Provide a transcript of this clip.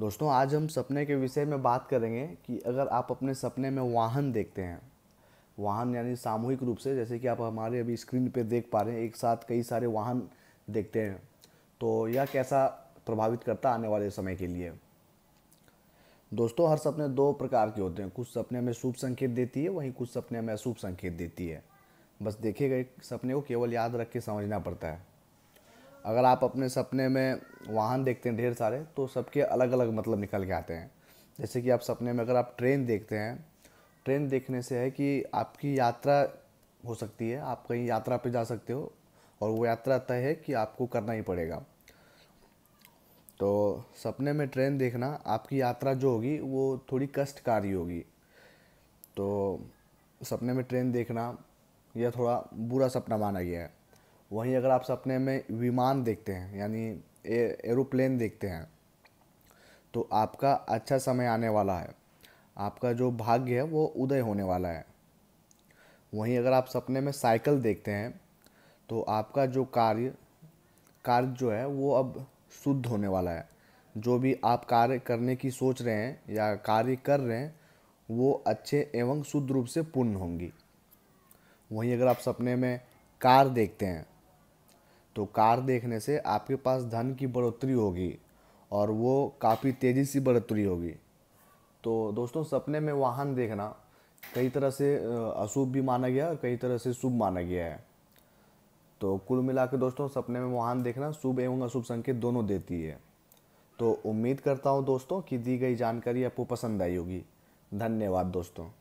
दोस्तों आज हम सपने के विषय में बात करेंगे कि अगर आप अपने सपने में वाहन देखते हैं वाहन यानी सामूहिक रूप से जैसे कि आप हमारे अभी स्क्रीन पर देख पा रहे हैं एक साथ कई सारे वाहन देखते हैं तो यह कैसा प्रभावित करता आने वाले समय के लिए दोस्तों हर सपने दो प्रकार के होते हैं कुछ सपने में शुभ संकेत देती है वहीं कुछ सपने में अशुभ संकेत देती है बस देखे गए सपने को केवल याद रख के समझना पड़ता है अगर आप अपने सपने में वाहन देखते हैं ढेर सारे तो सबके अलग अलग मतलब निकल के आते हैं जैसे कि आप सपने में अगर आप ट्रेन देखते हैं ट्रेन देखने से है कि आपकी यात्रा हो सकती है आप कहीं यात्रा पर जा सकते हो और वो यात्रा तय है कि आपको करना ही पड़ेगा तो सपने में ट्रेन देखना आपकी यात्रा जो होगी वो थोड़ी कष्टकारी होगी तो सपने में ट्रेन देखना यह थोड़ा बुरा सपना माना गया है वहीं अगर आप सपने में विमान देखते हैं यानी एरोप्लेन देखते हैं तो आपका अच्छा समय आने वाला है आपका जो भाग्य है वो उदय होने वाला है वहीं अगर आप सपने में साइकिल देखते हैं तो आपका जो कार्य कार्य जो है वो अब शुद्ध होने वाला है जो भी आप कार्य करने की सोच रहे हैं या कार्य कर रहे हैं वो अच्छे एवं शुद्ध रूप से पूर्ण होंगी वहीं अगर आप सपने में कार देखते हैं तो कार देखने से आपके पास धन की बढ़ोतरी होगी और वो काफ़ी तेज़ी से बढ़ोतरी होगी तो दोस्तों सपने में वाहन देखना कई तरह से अशुभ भी माना गया और कई तरह से शुभ माना गया है तो कुल मिला के दोस्तों सपने में वाहन देखना शुभ एवं अशुभ संकेत दोनों देती है तो उम्मीद करता हूँ दोस्तों कि दी गई जानकारी आपको पसंद आई होगी धन्यवाद दोस्तों